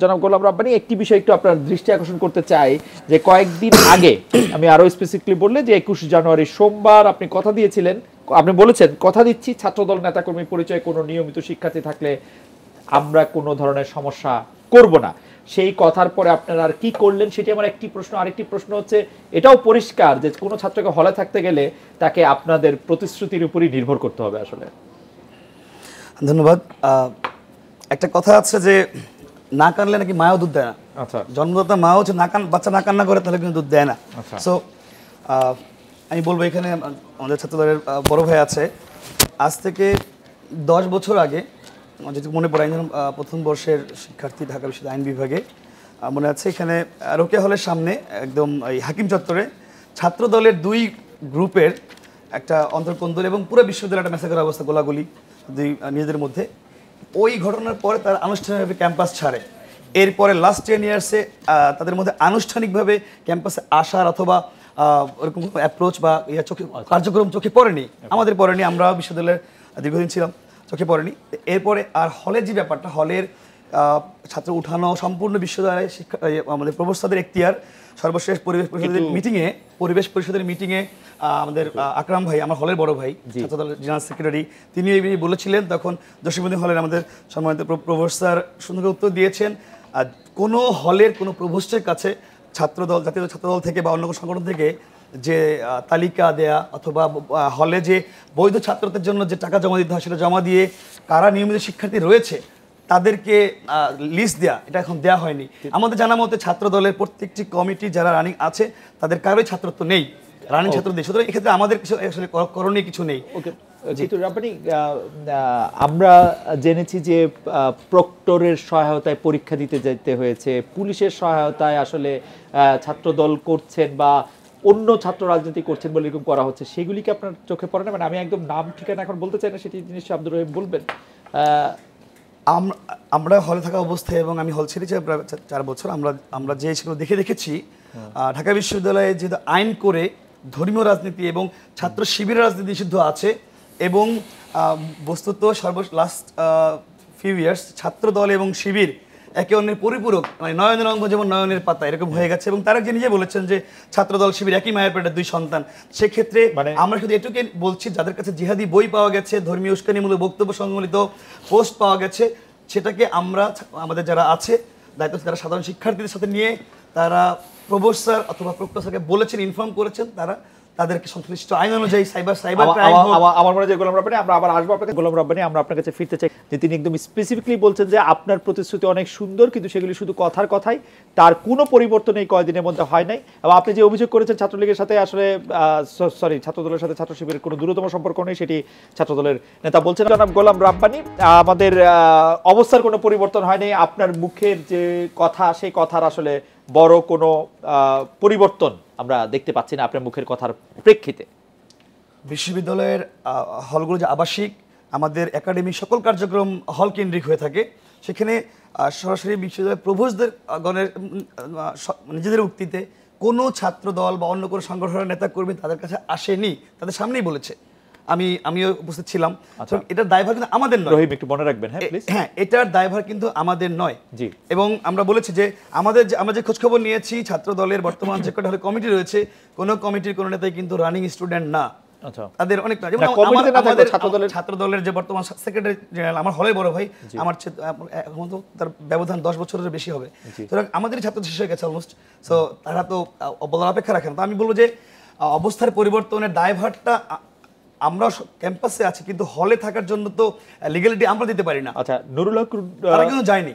জনাব গোলাম রাব্বানি একটি বিষয় একটু আপনার দৃষ্টি আকর্ষণ করতে চাই যে কয়েকদিন আগে আমি আরও স্পেসিফিকলি বললে যে একুশ জানুয়ারি সোমবার আপনি কথা দিয়েছিলেন আপনি বলেছেন কথা দিচ্ছি ছাত্রদল নেতাকর্মী পরিচয় কোনো নিয়মিত শিক্ষার্থী থাকলে আমরা কোনো ধরনের সমস্যা করব না সেই কথার পরে আপনারা আর কি করলেন সেটি আমার একটি প্রশ্ন আরেকটি প্রশ্ন হচ্ছে এটাও পরিষ্কার যে কোনো ছাত্রকে হলে থাকতে গেলে তাকে আপনাদের প্রতিশ্রুতির উপরই নির্ভর করতে হবে আসলে ধন্যবাদ একটা কথা আছে যে না কানলে নাকি মায়ও দুধ দেয় না আচ্ছা জন্মদাতা মা হচ্ছে না কান বাচ্চা না কান্না করে তাহলে কিন্তু দুধ দেয় না সো আচ্ছা। আমি বলবো এখানে আমাদের ছাত্রদলের বড় ভাই আছে আজ থেকে দশ বছর আগে যদি মনে পড়ে আইন প্রথম বর্ষের শিক্ষার্থী ঢাকা বিশ্ববিদ্যালয় আইন বিভাগে মনে আছে এখানে রোকে হলের সামনে একদম এই হাকিম চত্বরে ছাত্র দলের দুই গ্রুপের একটা অন্তর্কন্দল এবং পুরো বিশ্ববিদ্যালয় একটা মেসাকের অবস্থা গোলাগুলি দুই নিজেদের মধ্যে ওই ঘটনার পরে তারা আনুষ্ঠানিকভাবে ক্যাম্পাস ছাড়ে এরপরে লাস্ট টেন ইয়ার্সে তাদের মধ্যে আনুষ্ঠানিকভাবে ক্যাম্পাসে আসার অথবা ওরকম অ্যাপ্রোচ বা ইয়া চোখে আচ্ছা। কার্যক্রম চোখে পড়েনি আমাদের পড়েনি আমরা বিশ্ববিদ্যালয়ের দীর্ঘদিন ছিলাম চোখে পড়েনি এরপরে আর হলের যে ব্যাপারটা হলের ছাত্র উঠানো সম্পূর্ণ বিশ্ববিদ্যালয়ে শিক্ষা আমাদের প্রবস্থাদের এখতিয়ার সর্বশেষ পরিবেশ পরিষদের মিটিংয়ে পরিবেশ পরিষদের মিটিংয়ে আমাদের আকরাম ভাই আমার হলের বড় ভাই ছাত্রদলের জেনারেল সেক্রেটারি তিনি এই বলেছিলেন তখন দর্শকবন্ধী হলের আমাদের সম্মানিত প্রফেসর সুন্দর উত্তর দিয়েছেন কোনো হলের কোনো প্রভোস্টের কাছে ছাত্রদল জাতীয় ছাত্রদল থেকে বা অন্য কোনো সংগঠন থেকে যে তালিকা দেয়া অথবা হলে যে বৈধ ছাত্রদের জন্য যে টাকা জমা দিতে হয় সেটা জমা দিয়ে কারা নিয়মিত শিক্ষার্থী রয়েছে তাদেরকে লিস্ট দেয়া এটা এখন দেয়া হয়নি আমাদের জানা মতে ছাত্র দলের প্রত্যেকটি কমিটি যারা রানিং আছে তাদের কারোই ছাত্রত্ব নেই রানিং ছাত্রদের সুতরাং এক্ষেত্রে আমাদের কিছু আসলে করণীয় কিছু নেই ওকে আপনি আমরা জেনেছি যে প্রক্টরের সহায়তায় পরীক্ষা দিতে যেতে হয়েছে পুলিশের সহায়তায় আসলে ছাত্রদল করছেন বা অন্য ছাত্র রাজনীতি করছেন বলে এরকম করা হচ্ছে সেগুলিকে আপনার চোখে পড়ে না মানে আমি একদম নাম ঠিকানা এখন বলতে চাই না সেটি জিনিস আব্দুর রহিম বলবেন আমরা হলে থাকা অবস্থায় এবং আমি হল ছেড়েছি প্রায় চার বছর আমরা আমরা যে সেগুলো দেখে দেখেছি হ্যাঁ। ঢাকা বিশ্ববিদ্যালয়ে যেহেতু আইন করে ধর্মীয় রাজনীতি এবং ছাত্র শিবির রাজনীতি নিষিদ্ধ আছে এবং বস্তুত সর্ব লাস্ট ফিউ ইয়ার্স ছাত্র দল এবং শিবির একে অন্যের পরিপূরক মানে নয়নের অঙ্গ যেমন নয়নের পাতা এরকম হয়ে গেছে এবং তারা যে নিজে বলেছেন যে ছাত্রদল শিবির একই মায়ের পেটের দুই সন্তান সেক্ষেত্রে মানে আমরা শুধু এটুকু বলছি যাদের কাছে জিহাদি বই পাওয়া গেছে ধর্মীয় উস্কানিমূলক বক্তব্য সংবলিত পোস্ট পাওয়া গেছে সেটাকে আমরা আমাদের যারা আছে দায়িত্ব তারা সাধারণ শিক্ষার্থীদের সাথে নিয়ে তারা প্রবোস স্যার অথবা প্রক্টর স্যারকে বলেছেন ইনফর্ম করেছেন তারা তাদেরকে সংশ্লিষ্ট আইন অনুযায়ী সাইবার সাইবার ক্রাইম আমার মনে হয় গোলাম রাব্বানি আমরা আবার আসবো আপনাকে গোলাম রাব্বানি আমরা আপনার কাছে ফিরতে চাই যে তিনি একদম স্পেসিফিকলি বলছেন যে আপনার প্রতিশ্রুতি অনেক সুন্দর কিন্তু সেগুলি শুধু কথার কথাই তার কোনো পরিবর্তন এই কয়দিনের মধ্যে হয় নাই এবং আপনি যে অভিযোগ করেছেন ছাত্রলীগের সাথে আসলে সরি ছাত্রদলের সাথে ছাত্র শিবিরের কোনো দূরতম সম্পর্ক নেই সেটি ছাত্রদলের নেতা বলছেন জনাব গোলাম রাব্বানি আমাদের অবস্থার কোনো পরিবর্তন হয়নি আপনার মুখের যে কথা সেই কথার আসলে বড় কোনো পরিবর্তন আমরা দেখতে পাচ্ছি না আপনার মুখের কথার প্রেক্ষিতে বিশ্ববিদ্যালয়ের হলগুলো যে আবাসিক আমাদের একাডেমি সকল কার্যক্রম হল কেন্দ্রিক হয়ে থাকে সেখানে সরাসরি বিশ্ববিদ্যালয়ের প্রভোজদের গণের নিজেদের উক্তিতে কোনো ছাত্র দল বা অন্য কোনো সংগঠনের নেতা কর্মী তাদের কাছে আসেনি তাদের সামনেই বলেছে আমি আমিও উপস্থিত ছিলাম আচ্ছা। এটার দায়ভার কিন্তু আমাদের নয় রহিম একটু মনে রাখবেন হ্যাঁ হ্যাঁ এটার দায়ভার কিন্তু আমাদের নয় জি এবং আমরা বলেছি যে আমাদের যে আমরা যে খোঁজখবর নিয়েছি ছাত্র দলের বর্তমান যে কটা কমিটি রয়েছে কোন কমিটির কোনো নেতাই কিন্তু রানিং স্টুডেন্ট না আচ্ছা। তাদের অনেক ছাত্র দলের যে বর্তমান সেক্রেটারি জেনারেল আমার হলে বড় ভাই আমার এখন তো তার ব্যবধান দশ বছরের বেশি হবে সুতরাং আমাদের ছাত্র শেষ হয়ে গেছে অলমোস্ট সো তারা তো বলার অপেক্ষা রাখেন তো আমি বলবো যে অবস্থার পরিবর্তনের দায়ভারটা আমরা ক্যাম্পাসে আছি কিন্তু হলে থাকার জন্য তো লিগ্যালিটি uh, আমরা দিতে পারি না আচ্ছা নুরুল হক তারা কিন্তু যায়নি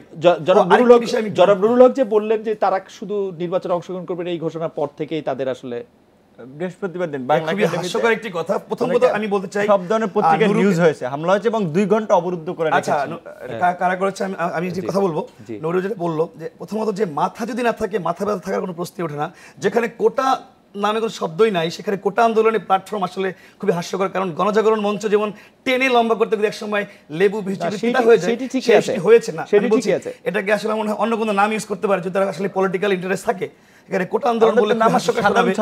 নুরুল হক যারা নুরুল হক যে বললেন যে তারা শুধু নির্বাচনে অংশগ্রহণ করবেন এই ঘোষণার পর থেকেই তাদের আসলে বৃহস্পতিবার দিন বাংলা হাস্যকর একটি কথা প্রথমত আমি বলতে চাই সব ধরনের পত্রিকায় নিউজ হয়েছে হামলা হয়েছে এবং দুই ঘন্টা অবরুদ্ধ করে আচ্ছা কারা করেছে আমি আমি যে কথা বলবো নৌরু যেটা বললো যে প্রথমত যে মাথা যদি না থাকে মাথা ব্যথা থাকার কোনো প্রশ্নই ওঠে না যেখানে কোটা নামে কোনো শব্দই নাই সেখানে কোটা আন্দোলনের প্ল্যাটফর্ম আসলে খুবই হাস্যকর কারণ গণজাগরণ মঞ্চ যেমন টেনে লম্বা করতে গেলে একসময় লেবু হয়েছে না এটাকে আসলে মনে হয় অন্য কোনো নাম ইউজ করতে পারে যদি তারা আসলে পলিটিক্যাল ইন্টারেস্ট থাকে এখানে কোটা আন্দোলন বলে নামার সঙ্গে সাধারণ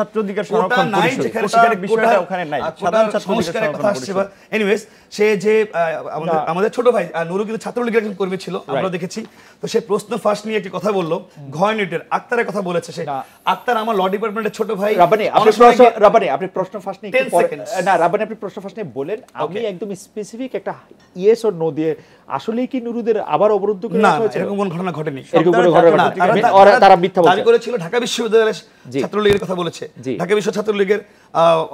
সংরক্ষণ নাই সেখানে বিষয়টা ওখানে নাই আচ্ছা, সাধারণ কথা আসছে এনিওয়েজ সে যে আমাদের আমাদের ছোট ভাই নুরু কিন্তু ছাত্রলীগের একজন কর্মী ছিল আমরা দেখেছি তো সে প্রশ্ন ফাঁস নিয়ে একটি কথা বললো আক্তারের কথা বলেছে সে আক্তার আমার ল ডিপার্টমেন্টের ছোট ভাই রাবানি আপনি রাবানি আপনি প্রশ্ন ফাঁস নিয়ে না রাবানি আপনি প্রশ্ন ফাঁস নিয়ে বলেন আমি একদম স্পেসিফিক একটা ইয়েস অর নো দিয়ে আসলে কি নুরুদের আবার অবরুদ্ধ ঘটনা ঘটেনি তারা দাবি করেছিল ঢাকা বিশ্ববিদ্যালয়ের ছাত্রলীগের কথা বলেছে ঢাকা বিশ্ব ছাত্রলীগের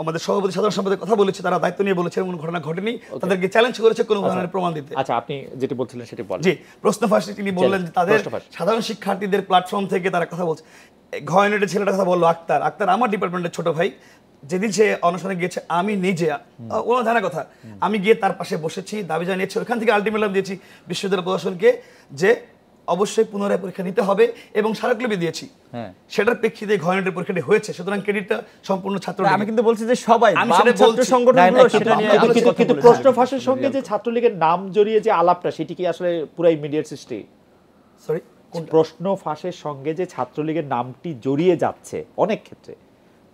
আমাদের সভাপতি সাধারণ সম্পাদক কথা বলেছে তারা দায়িত্ব নিয়ে বলেছে এমন ঘটনা ঘটেনি তাদেরকে চ্যালেঞ্জ করেছে কোনো আচ্ছা। ধরনের প্রমাণ দিতে আচ্ছা আপনি যেটি বলছিলেন সেটি বলেন জি প্রশ্ন ফাঁসে তিনি বললেন যে তাদের সাধারণ শিক্ষার্থীদের প্ল্যাটফর্ম থেকে তারা কথা বলছে ঘয়নেটের ছেলেটা কথা বললো আক্তার আক্তার আমার ডিপার্টমেন্টের ছোট ভাই যেদিন সে অনশনে গিয়েছে আমি নিজে ও জানা কথা আমি গিয়ে তার পাশে বসেছি দাবি জানিয়েছি ওখান থেকে আলটিমেটাম দিয়েছি বিশ্ববিদ্যালয় প্রশাসনকে যে অবশ্যই পুনরায় পরীক্ষা নিতে হবে এবং স্মারকলিপি দিয়েছি হ্যাঁ। সেটার প্রেক্ষিতে ঘয়নেটের পরীক্ষাটি হয়েছে সুতরাং ক্রেডিটটা সম্পূর্ণ ছাত্র আমি কিন্তু বলছি যে সবাই কিন্তু প্রশ্ন ফাঁসের সঙ্গে যে ছাত্রলীগের নাম জড়িয়ে যে আলাপটা সেটি কি আসলে পুরো ইমিডিয়েট সৃষ্টি সরি প্রশ্ন ফাঁসের সঙ্গে যে ছাত্রলীগের নামটি জড়িয়ে যাচ্ছে অনেক ক্ষেত্রে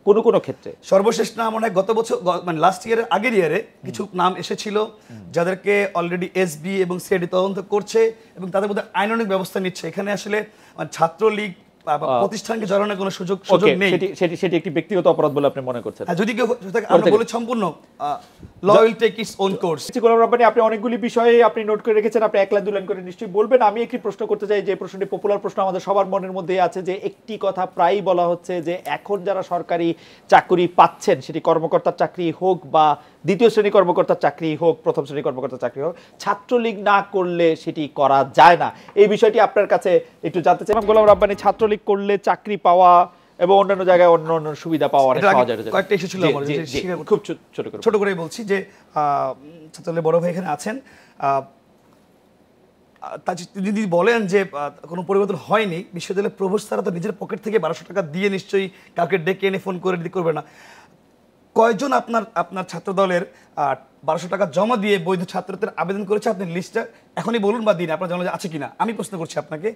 কোনো কোনো ক্ষেত্রে সর্বশেষ নাম অনেক গত বছর মানে লাস্ট ইয়ারের আগের ইয়ারে কিছু নাম এসেছিল যাদেরকে অলরেডি এসবি এবং সিআইডি তদন্ত করছে এবং তাদের মধ্যে আইন অনেক ব্যবস্থা নিচ্ছে এখানে আসলে ছাত্রলীগ প্রতিষ্ঠানকে কোনো সুযোগ সুযোগ নেই সেটি সেটি একটি ব্যক্তিগত অপরাধ বলে আপনি মনে করছেন হ্যাঁ, যদি কেউ আমরা সম্পূর্ণ টেক ওন কোর্স আপনি অনেকগুলি বিষয়ে আপনি নোট করে রেখেছেন আপনি করে নিশ্চয়ই বলবেন আমি একটি প্রশ্ন করতে চাই যে প্রশ্নটি পপুলার প্রশ্ন আমাদের সবার মনের মধ্যে আছে যে একটি কথা প্রায়ই বলা হচ্ছে যে এখন যারা সরকারি চাকরি পাচ্ছেন সেটি কর্মকর্তার চাকরি হোক বা দ্বিতীয় শ্রেণী কর্মকর্তার চাকরি হোক প্রথম শ্রেণী কর্মকর্তার চাকরি হোক ছাত্রলীগ না করলে সেটি করা যায় না এই বিষয়টি আপনার কাছে একটু জানতে চাই গোলাম রাব্বানি ছাত্রলীগ উল্লেখ করলে চাকরি পাওয়া এবং অন্যান্য জায়গায় অন্য অন্য সুবিধা পাওয়া কয়েকটা ইস্যু ছিল খুব ছোট করে ছোট করেই বলছি যে ছাত্রলে বড় ভাই এখানে আছেন তা যদি বলেন যে কোনো পরিবর্তন হয়নি বিশ্ববিদ্যালয়ের প্রভোস তারা তো নিজের পকেট থেকে বারোশো টাকা দিয়ে নিশ্চয়ই কাউকে ডেকে এনে ফোন করে দিতে করবে না কয়জন আপনার আপনার ছাত্র দলের বারোশো টাকা জমা দিয়ে বৈধ ছাত্রদের আবেদন করেছে আপনি লিস্টটা এখনই বলুন বা দিন আপনার জানা আছে কিনা আমি প্রশ্ন করছি আপনাকে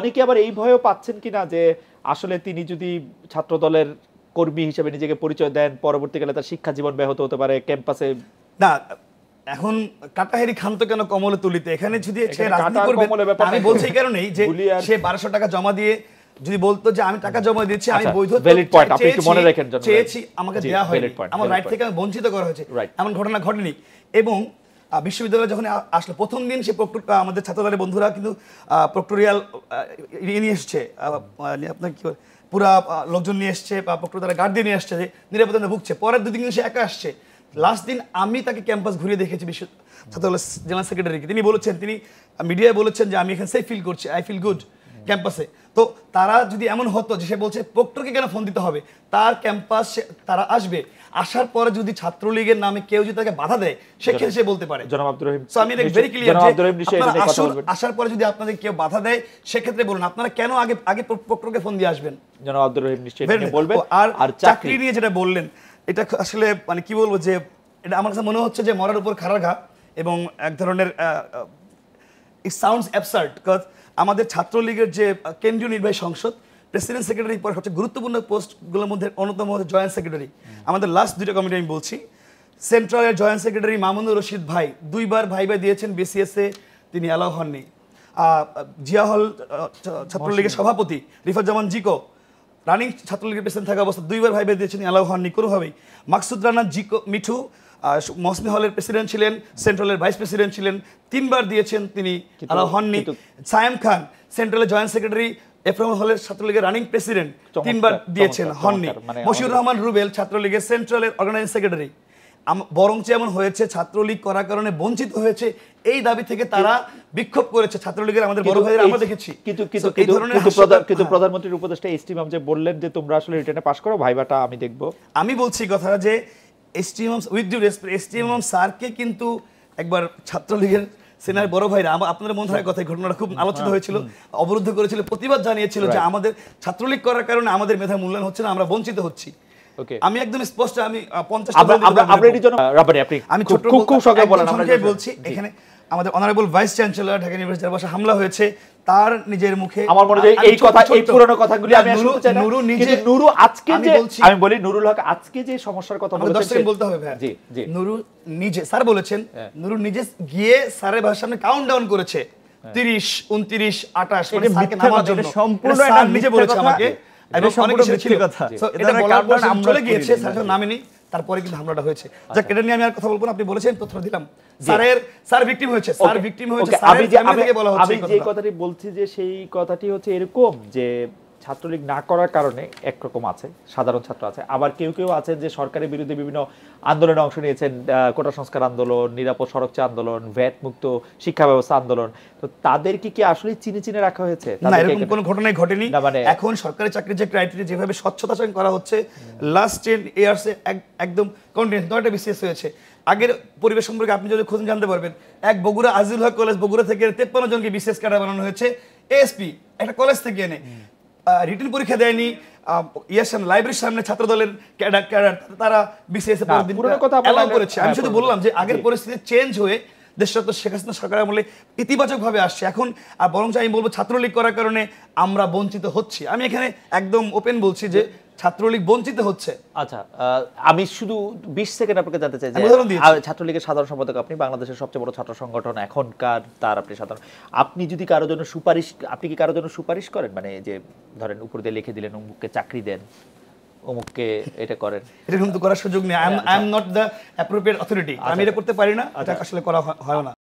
অনেকে আবার এই ভয়ও পাচ্ছেন কিনা যে আসলে তিনি যদি ছাত্র দলের কর্মী হিসেবে নিজেকে পরিচয় দেন পরবর্তীকালে তার শিক্ষা জীবন ব্যাহত হতে পারে ক্যাম্পাসে না এখন কাটাহারি খান তো কেন কমলে তুলিতে এখানে যদি সে রাজনীতি করবে আমি বলছি এই কারণেই যে সে বারোশো টাকা জমা দিয়ে যদি বলতো যে আমি টাকা জমা দিয়েছি আমি আচ্ছা, বৈধ চেয়েছি আমাকে দেওয়া হয়নি আমার রাইট থেকে আমি বঞ্চিত করা হয়েছে এমন ঘটনা ঘটেনি এবং বিশ্ববিদ্যালয় যখন আসলো প্রথম দিন সে আমাদের ছাত্রদলের বন্ধুরা কিন্তু প্রক্টোরিয়াল ইয়ে নিয়ে এসছে মানে আপনার কি পুরা লোকজন নিয়ে এসছে বা প্রক্টোরিয়াল গার্ড দিয়ে নিয়ে আসছে নিরাপত্তা ভুগছে পরের দুদিন সে একা আসছে লাস্ট দিন আমি তাকে ক্যাম্পাস ঘুরিয়ে দেখেছি বিশ্ব ছাত্রদলের জেনারেল সেক্রেটারিকে তিনি বলেছেন তিনি মিডিয়ায় বলেছেন যে আমি এখানে সেফ ফিল করছি আই ফিল গুড ক্যাম্পাসে তো তারা যদি এমন হতো যে সে বলছে প্রক্টরকে কেন ফোন দিতে হবে তার ক্যাম্পাস তারা আসবে আসার পরে যদি ছাত্রলীগের নামে কেউ যদি তাকে বাধা দেয় সেক্ষেত্রে সে বলতে পারে জনাব আব্দুর রহিম আমি ভেরি ক্লিয়ার আসার পরে যদি আপনাদের কেউ বাধা দেয় সেক্ষেত্রে বলুন আপনারা কেন আগে আগে প্রক্টরকে ফোন দিয়ে আসবেন জনাব আব্দুর রহিম নিশ্চয়ই বলবেন আর চাকরি নিয়ে যেটা বললেন এটা আসলে মানে কি বলবো যে এটা আমার কাছে মনে হচ্ছে যে মরার উপর খারাপ ঘা এবং এক ধরনের ইট সাউন্ডস অ্যাবসার্ট বিকজ আমাদের ছাত্রলীগের যে কেন্দ্রীয় নির্বাহী সংসদ প্রেসিডেন্ট সেক্রেটারি পর সবচেয়ে গুরুত্বপূর্ণ পোস্টগুলোর মধ্যে অন্যতম হচ্ছে জয়েন্ট সেক্রেটারি আমাদের লাস্ট দুইটা কমিটি আমি বলছি সেন্ট্রালের জয়েন্ট সেক্রেটারি মামুনুর রশিদ ভাই দুইবার ভাই ভাই দিয়েছেন বিসিএসএ তিনি অ্যালাউ হননি জিয়া হল ছাত্রলীগের সভাপতি রিফাজ্জামান জিকো রানিং ছাত্রলীগের প্রেসিডেন্ট থাকা অবস্থা দুইবার ভাইবে দিয়েছেন অ্যালাউ হননি কোনোভাবেই মাকসুদ রানা জিকো মিঠু মসমি হলের প্রেসিডেন্ট ছিলেন সেন্ট্রালের ভাইস প্রেসিডেন্ট ছিলেন তিনবার দিয়েছেন তিনি অ্যালাউ হননি সায়াম খান সেন্ট্রালের জয়েন্ট সেক্রেটারি এফরম হলের ছাত্রলীগের রানিং প্রেসিডেন্ট তিনবার দিয়েছেন হননি মানে মশিউর রহমান রুবেল ছাত্রলীগের সেন্ট্রালের অর্গানাইজিং সেক্রেটারি বরঞ্চ এমন হয়েছে ছাত্রলীগ করার কারণে বঞ্চিত হয়েছে এই দাবি থেকে তারা বিক্ষোভ করেছে ছাত্রলীগের আমাদের বড় ভাইদের আমরা দেখেছি কিন্তু কিন্তু কিন্তু হ্যাঁ। প্রধানমন্ত্রীর উপদেষ্টা এসটিমাম যে বললেন যে তোমরা আসলে রিটার্নে পাশ করো ভাইবাটা আমি দেখব আমি বলছি কথাটা যে STMM with due respect STMM স্যারকে কিন্তু একবার ছাত্রলীগের সেনার বড় ভাইরা আপনাদের মনে থাকার কথা ঘটনাটা খুব হ্যাঁ। আলোচিত হয়েছিল অবরুদ্ধ করেছিল প্রতিবাদ জানিয়েছিল যে আমাদের ছাত্রলীগ করার কারণে আমাদের মেধা মূল্যায়ন হচ্ছে না আমরা বঞ্চিত হচ্ছি আমি একদম স্পষ্ট আমি 50 বলছি এখানে আমাদের অনারেবল ভাইস চ্যান্সেলর ঢাকা ইউনিভার্সিটির বসে হামলা হয়েছে তার নিজের মুখে আমার মনে হয় এই কথা এই পুরনো কথাগুলি আমি শুনতে চাই নুরু নিজে নুরু আজকে যে আমি বলি নুরুল হক আজকে যে সমস্যার কথা বলেছেন বলতে হবে ভাই জি জি নুরু নিজে স্যার বলেছেন হ্যাঁ। নুরু নিজে গিয়ে স্যারের ভাষার সামনে কাউন্টডাউন করেছে 30 29 28 মানে স্যারকে নামার জন্য সম্পূর্ণ নিজে বলেছে আমাকে এবং সম্পূর্ণ কথা এটা তারপরে কিন্তু হামলাটা হয়েছে আচ্ছা। যাক এটা নিয়ে আমি আর কথা বলবো না আপনি বলেছেন তথ্য দিলাম স্যারের স্যার ভিকটিম হয়েছে স্যার ভিকটিম হয়েছে আমি যে কথাটি বলছি যে সেই কথাটি হচ্ছে এরকম যে ছাত্রলীগ না করার কারণে একরকম আছে সাধারণ ছাত্র আছে আবার কেউ কেউ আছে যে সরকারের বিরুদ্ধে বিভিন্ন আন্দোলনে অংশ নিয়েছেন কোটা সংস্কার আন্দোলন নিরাপদ সড়ক আন্দোলন ভ্যাট মুক্ত শিক্ষা ব্যবস্থা আন্দোলন তো তাদেরকে কি আসলে চিনে চিনে রাখা হয়েছে না এরকম কোনো ঘটনাই ঘটেনি মানে এখন সরকারি চাকরির যে ক্রাইটেরিয়া যেভাবে স্বচ্ছতা সঙ্গে করা হচ্ছে লাস্ট টেন ইয়ার্সে একদম কন্টেন্ট নয়টা হয়েছে আগের পরিবেশ সম্পর্কে আপনি যদি খোঁজ জানতে পারবেন এক বগুড়া আজিল হক কলেজ বগুড়া থেকে তেপ্পান্ন জনকে বিশেষ কাটা বানানো হয়েছে এসপি একটা কলেজ থেকে এনে রিটেন পরীক্ষা দেয়নি ইয়াসান লাইব্রেরির e সামনে ছাত্র দলের তারা বিসিএস অ্যালাউ করেছে আমি হ্যাঁ, শুধু বললাম যে আগের পরিস্থিতি চেঞ্জ হয়ে দেশটা তো শেখ হাসিনা সরকার আমলে ইতিবাচকভাবে আসছে এখন আর বরঞ্চ আমি বলবো ছাত্রলীগ করার কারণে আমরা বঞ্চিত হচ্ছি আমি এখানে একদম ওপেন বলছি যে ছাত্রলীগ বঞ্চিত হচ্ছে আচ্ছা আমি শুধু বিশ সেকেন্ড আপনাকে জানতে চাই ছাত্রলীগের সাধারণ সম্পাদক আপনি বাংলাদেশের সবচেয়ে বড় ছাত্র সংগঠন এখনকার তার আপনি সাধারণ আপনি যদি কারো জন্য সুপারিশ আপনি কি কারো জন্য সুপারিশ করেন মানে যে ধরেন উপর দিয়ে লিখে দিলেন অমুককে চাকরি দেন অমুককে এটা করেন এটা কিন্তু করার সুযোগ নেই I am not the appropriate authority আমি আচ্ছা, এটা করতে পারি না আচ্ছা। আসলে করা হয় না